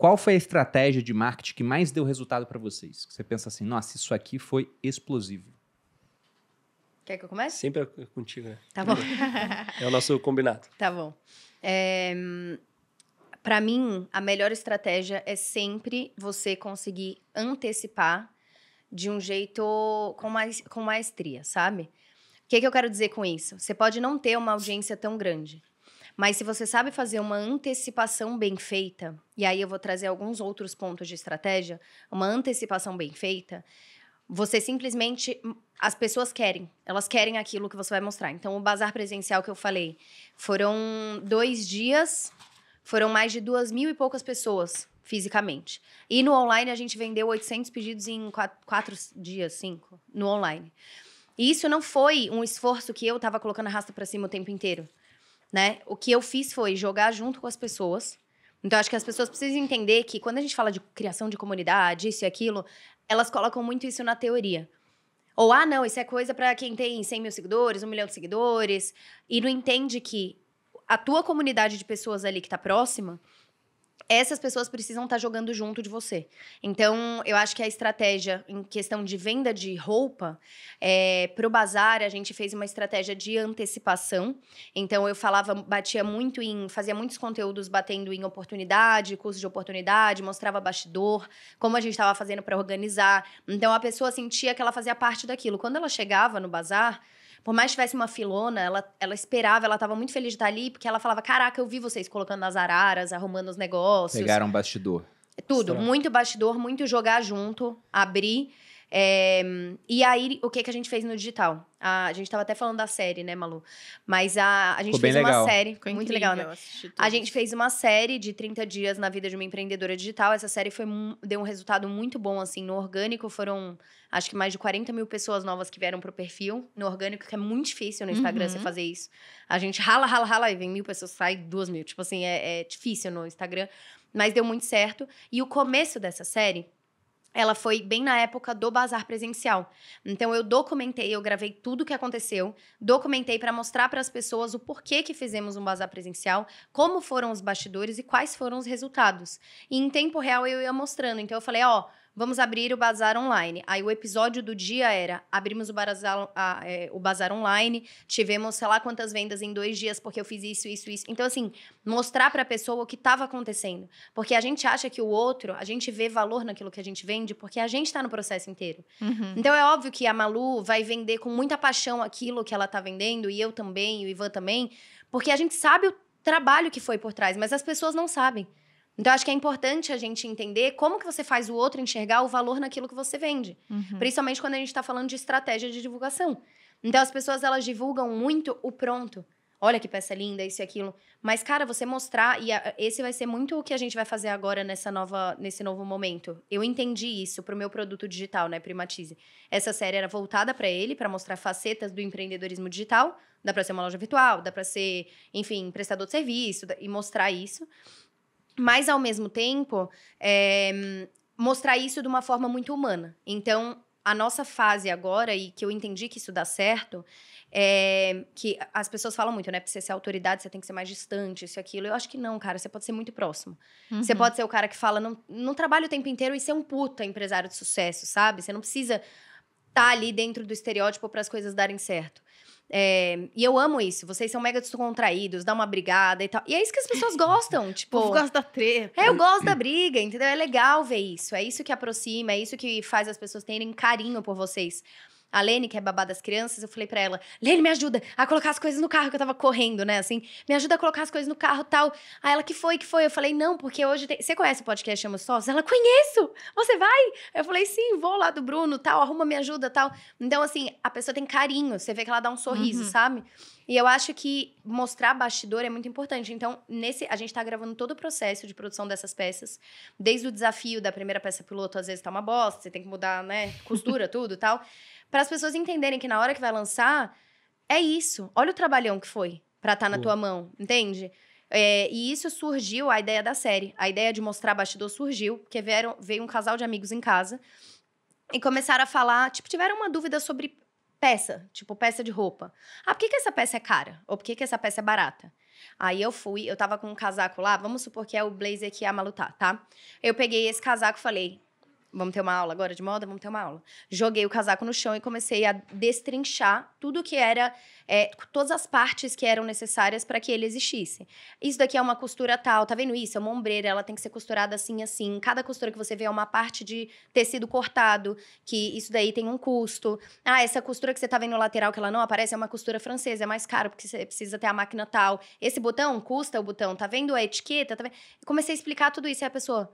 Qual foi a estratégia de marketing que mais deu resultado para vocês? você pensa assim, nossa, isso aqui foi explosivo. Quer que eu comece? Sempre é contigo, né? Tá bom. É o nosso combinado. Tá bom. É, para mim, a melhor estratégia é sempre você conseguir antecipar de um jeito com, mais, com maestria, sabe? O que, que eu quero dizer com isso? Você pode não ter uma audiência tão grande, mas se você sabe fazer uma antecipação bem feita, e aí eu vou trazer alguns outros pontos de estratégia, uma antecipação bem feita, você simplesmente hum, as pessoas querem, elas querem aquilo que você vai mostrar. Então o bazar presencial que eu falei foram dois dias, foram mais de duas mil e poucas pessoas fisicamente. E no online a gente vendeu 800 pedidos em quatro, quatro dias, cinco, no online. E isso não foi um esforço que eu estava colocando a rasta para cima o tempo inteiro né? O que eu fiz foi jogar junto com as pessoas. Então, acho que as pessoas precisam entender que quando a gente fala de criação de comunidade, isso e aquilo, elas colocam muito isso na teoria. Ou, ah, não, isso é coisa para quem tem 100 mil seguidores, 1 milhão de seguidores, e não entende que a tua comunidade de pessoas ali que tá próxima essas pessoas precisam estar tá jogando junto de você. Então, eu acho que a estratégia em questão de venda de roupa, é, pro bazar, a gente fez uma estratégia de antecipação. Então, eu falava, batia muito em, fazia muitos conteúdos batendo em oportunidade, curso de oportunidade, mostrava bastidor, como a gente estava fazendo para organizar. Então, a pessoa sentia que ela fazia parte daquilo. Quando ela chegava no bazar, por mais que tivesse uma filona, ela, ela esperava, ela estava muito feliz de estar ali, porque ela falava: Caraca, eu vi vocês colocando as araras, arrumando os negócios. Pegaram bastidor. Tudo, Estranho. muito bastidor, muito jogar junto, abrir. É, e aí, o que, que a gente fez no digital? A, a gente estava até falando da série, né, Malu? Mas a, a gente fez uma série. Ficou muito incrível, legal, né? A gente fez uma série de 30 dias na vida de uma empreendedora digital. Essa série foi, deu um resultado muito bom, assim, no orgânico. Foram acho que mais de 40 mil pessoas novas que vieram pro perfil. No orgânico, que é muito difícil no Instagram uhum. você fazer isso. A gente rala, rala, rala, e vem mil pessoas, sai duas mil. Tipo assim, é, é difícil no Instagram. Mas deu muito certo. E o começo dessa série ela foi bem na época do bazar presencial. Então eu documentei, eu gravei tudo o que aconteceu, documentei para mostrar para as pessoas o porquê que fizemos um bazar presencial, como foram os bastidores e quais foram os resultados. E em tempo real eu ia mostrando. Então eu falei, ó, oh, Vamos abrir o bazar online. Aí o episódio do dia era: abrimos o bazar, a, é, o bazar online, tivemos sei lá quantas vendas em dois dias, porque eu fiz isso, isso, isso. Então, assim, mostrar para a pessoa o que estava acontecendo. Porque a gente acha que o outro, a gente vê valor naquilo que a gente vende, porque a gente está no processo inteiro. Uhum. Então, é óbvio que a Malu vai vender com muita paixão aquilo que ela está vendendo, e eu também, e o Ivan também, porque a gente sabe o trabalho que foi por trás, mas as pessoas não sabem. Então, acho que é importante a gente entender como que você faz o outro enxergar o valor naquilo que você vende. Uhum. Principalmente quando a gente está falando de estratégia de divulgação. Então, as pessoas, elas divulgam muito o pronto. Olha que peça linda, isso e aquilo. Mas, cara, você mostrar... E a, esse vai ser muito o que a gente vai fazer agora nessa nova, nesse novo momento. Eu entendi isso para o meu produto digital, né, Primatize. Essa série era voltada para ele, para mostrar facetas do empreendedorismo digital. Dá para ser uma loja virtual, dá para ser, enfim, prestador de serviço e mostrar isso. Mas, ao mesmo tempo, é, mostrar isso de uma forma muito humana. Então, a nossa fase agora, e que eu entendi que isso dá certo, é que as pessoas falam muito, né? Pra você ser autoridade, você tem que ser mais distante, isso e aquilo. Eu acho que não, cara. Você pode ser muito próximo. Uhum. Você pode ser o cara que fala, não, não trabalha o tempo inteiro e ser um puta empresário de sucesso, sabe? Você não precisa estar tá ali dentro do estereótipo para as coisas darem certo. É, e eu amo isso. Vocês são mega descontraídos, dá uma brigada e tal. E é isso que as pessoas gostam, tipo. Eu gosto da treta. É, eu gosto da briga, entendeu? É legal ver isso. É isso que aproxima, é isso que faz as pessoas terem carinho por vocês. A Lene, que é babá das crianças, eu falei para ela: Lene, me ajuda a colocar as coisas no carro, que eu tava correndo, né? Assim, me ajuda a colocar as coisas no carro tal. Aí ela, que foi, que foi? Eu falei: não, porque hoje tem... Você conhece o podcast Chama Sócios? Ela, conheço! Você vai? Eu falei: sim, vou lá do Bruno tal, arruma, me ajuda tal. Então, assim, a pessoa tem carinho, você vê que ela dá um sorriso, uhum. sabe? E eu acho que mostrar bastidor é muito importante. Então, nesse, a gente está gravando todo o processo de produção dessas peças, desde o desafio da primeira peça piloto, às vezes tá uma bosta, você tem que mudar, né, costura, tudo, tal para as pessoas entenderem que na hora que vai lançar, é isso. Olha o trabalhão que foi para estar tá na Boa. tua mão, entende? É, e isso surgiu, a ideia da série. A ideia de mostrar bastidor surgiu, porque vieram, veio um casal de amigos em casa e começaram a falar, tipo, tiveram uma dúvida sobre peça, tipo, peça de roupa. Ah, por que, que essa peça é cara? Ou por que, que essa peça é barata? Aí eu fui, eu tava com um casaco lá, vamos supor que é o blazer que a Malu tá, tá? Eu peguei esse casaco e falei, Vamos ter uma aula agora de moda? Vamos ter uma aula. Joguei o casaco no chão e comecei a destrinchar tudo que era, é, todas as partes que eram necessárias para que ele existisse. Isso daqui é uma costura tal, tá vendo isso? É uma ombreira, ela tem que ser costurada assim, assim. Cada costura que você vê é uma parte de tecido cortado, que isso daí tem um custo. Ah, essa costura que você tá vendo no lateral que ela não aparece é uma costura francesa, é mais caro, porque você precisa ter a máquina tal. Esse botão custa o botão, tá vendo a etiqueta? Tá vendo? Comecei a explicar tudo isso e a pessoa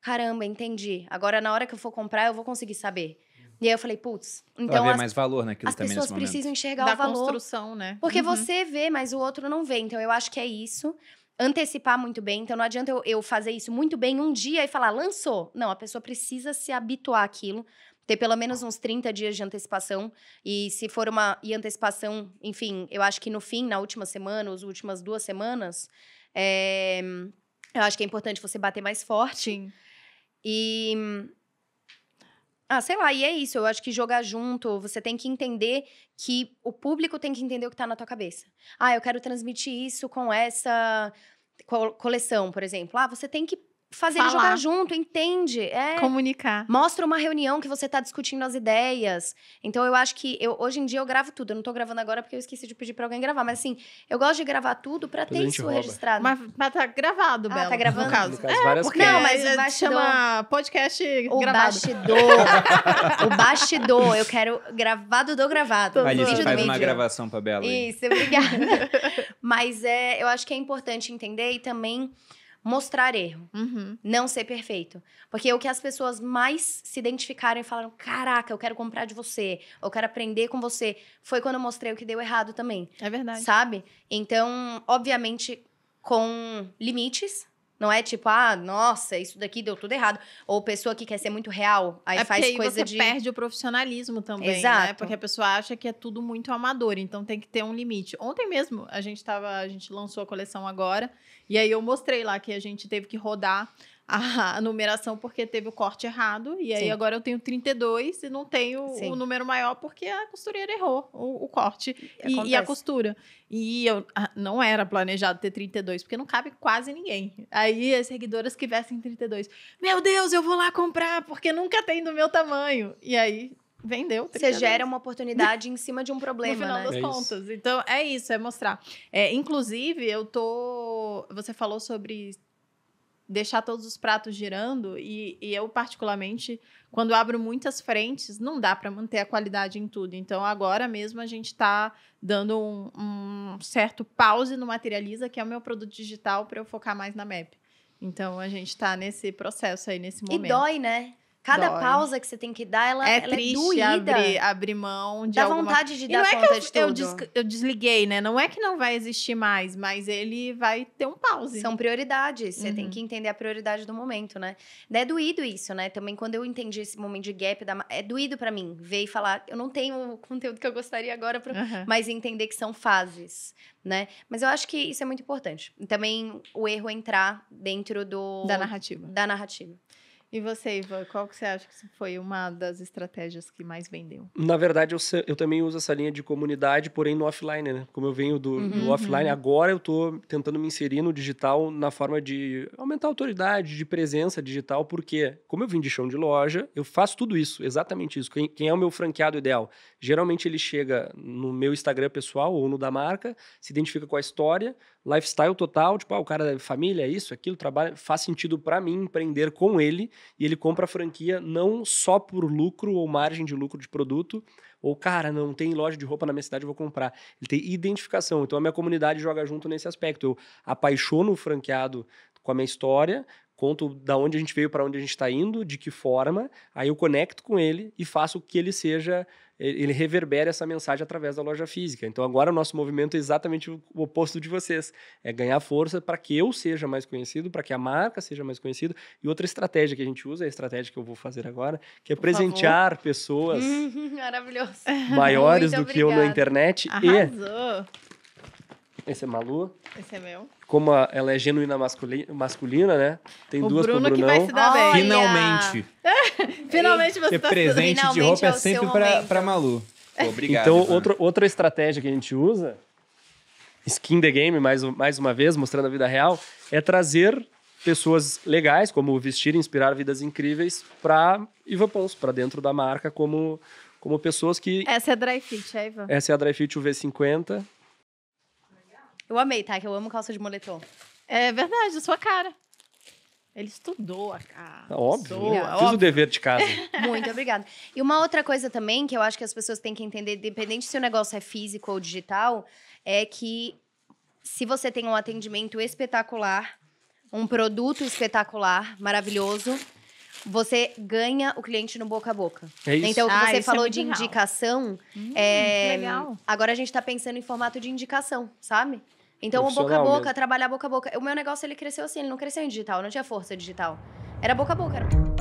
caramba, entendi. Agora, na hora que eu for comprar, eu vou conseguir saber. Uhum. E aí eu falei, putz, então. Vai as, mais valor naquilo as também. As pessoas precisam enxergar da o valor. construção, né? Porque uhum. você vê, mas o outro não vê. Então eu acho que é isso. Antecipar muito bem. Então não adianta eu, eu fazer isso muito bem um dia e falar, lançou. Não, a pessoa precisa se habituar àquilo. Ter pelo menos uns 30 dias de antecipação. E se for uma. E antecipação, enfim, eu acho que no fim, na última semana, as últimas duas semanas, é, eu acho que é importante você bater mais forte. Sim e. Ah, sei lá, e é isso. Eu acho que jogar junto, você tem que entender que o público tem que entender o que tá na tua cabeça. Ah, eu quero transmitir isso com essa coleção, por exemplo. Ah, você tem que fazer ele jogar junto, entende? É, Comunicar. Mostra uma reunião que você está discutindo as ideias. Então eu acho que eu, hoje em dia eu gravo tudo. Eu não estou gravando agora porque eu esqueci de pedir para alguém gravar, mas assim, eu gosto de gravar tudo para ter isso rouba. registrado. Mas, mas tá gravado, ah, tá gravando. No caso, é, porque... não, mas é, bastidor, chama podcast o gravado. Bastidor, o bastidor. Eu quero gravado do gravado. Vai você faz uma gravação para Bela. Isso, obrigada. mas é, eu acho que é importante entender e também mostrar erro, uhum. não ser perfeito. Porque o que as pessoas mais se identificaram e falaram: caraca, eu quero comprar de você, eu quero aprender com você, foi quando eu mostrei o que deu errado também. É verdade. Sabe? Então, obviamente, com limites, não é tipo, ah, nossa, isso daqui deu tudo errado. Ou pessoa que quer ser muito real, aí é faz aí coisa você de. perde o profissionalismo também, né? Exato. né? Porque a pessoa acha que é tudo muito amador, então tem que ter um limite. Ontem mesmo a gente tava, a gente lançou a coleção agora, e aí eu mostrei lá que a gente teve que rodar a numeração porque teve o corte errado. E aí Sim. agora eu tenho 32 e não tenho Sim. o número maior porque a costureira errou o, o corte e, e, a costura. E eu ah, não era planejado ter 32, porque não cabe quase ninguém. Aí as seguidoras que vestem 32, meu Deus, eu vou lá comprar porque nunca tem do meu tamanho. E aí vendeu. Você gera uma oportunidade em cima de um problema, no final né? das é contas. Então, é isso, é mostrar. É, inclusive, eu tô... Você falou sobre deixar todos os pratos girando e, e, eu particularmente quando abro muitas frentes não dá para manter a qualidade em tudo então agora mesmo a gente está dando um, um, certo pause no materializa que é o meu produto digital para eu focar mais na map então a gente está nesse processo aí nesse momento e dói né Cada Dói. pausa que você tem que dar, ela é, ela é triste é doída. Abrir, abrir mão de Dá alguma... vontade de dar e não conta é que eu, de tudo. Eu, des, eu desliguei, né? Não é que não vai existir mais, mas ele vai ter um pause. São prioridades. Você uhum. tem que entender a prioridade do momento, né? É doído isso, né? Também quando eu entendi esse momento de gap, da... é doído para mim ver e falar, eu não tenho o conteúdo que eu gostaria agora, pra... uhum. mas entender que são fases, né? Mas eu acho que isso é muito importante. Também o erro entrar dentro do... Da narrativa. Da narrativa. E você, Ivan, qual que você acha que foi uma das estratégias que mais vendeu? Na verdade, eu, eu também uso essa linha de comunidade, porém no offline, né? Como eu venho do, uhum, do uhum. offline, agora eu estou tentando me inserir no digital na forma de aumentar a autoridade, de presença digital, porque como eu vim de chão de loja, eu faço tudo isso, exatamente isso. Quem, quem é o meu franqueado ideal? Geralmente ele chega no meu Instagram pessoal ou no da marca, se identifica com a história, lifestyle total, tipo, ah, o cara da é família, é isso, é aquilo, trabalho, faz sentido para mim empreender com ele e ele compra a franquia não só por lucro ou margem de lucro de produto, ou cara, não tem loja de roupa na minha cidade, eu vou comprar. Ele tem identificação, então a minha comunidade joga junto nesse aspecto. Eu apaixono o franqueado com a minha história, conto da onde a gente veio, para onde a gente está indo, de que forma, aí eu conecto com ele e faço que ele seja ele reverbera essa mensagem através da loja física. Então agora o nosso movimento é exatamente o oposto de vocês, é ganhar força para que eu seja mais conhecido, para que a marca seja mais conhecida. E outra estratégia que a gente usa, é a estratégia que eu vou fazer agora, que é Por presentear favor. pessoas maiores Muito do que eu na internet Arrasou. e esse é Malu. Esse é meu. Como a, ela é genuína masculina, masculina né? Tem o duas Bruno pro Brunão. Que vai se dar bem. Finalmente. Finalmente você Ter tá presente de roupa é, sempre pra, pra Malu. Obrigado. Então, outra, outra estratégia que a gente usa, skin the game, mais, mais uma vez, mostrando a vida real, é trazer pessoas legais, como Vestir e Inspirar Vidas Incríveis, para Iva Pons, para dentro da marca, como, como pessoas que. Essa é a Dry Fit, é, Iva? Essa é a Dry Fit UV50. Eu amei, tá? Que eu amo calça de moletom. É verdade, a sua cara. Ele estudou a cara. É óbvio. É Fiz óbvio. o dever de casa. Muito obrigada. E uma outra coisa também que eu acho que as pessoas têm que entender, independente se o negócio é físico ou digital, é que se você tem um atendimento espetacular, um produto espetacular, maravilhoso, você ganha o cliente no boca a boca. É isso. Então, o que ah, você é falou é de indicação. Hum, é... Legal. Agora a gente está pensando em formato de indicação, sabe? Então, o boca a boca, mesmo. trabalhar boca a boca. O meu negócio ele cresceu assim, ele não cresceu em digital, não tinha força digital. Era boca a boca. Era...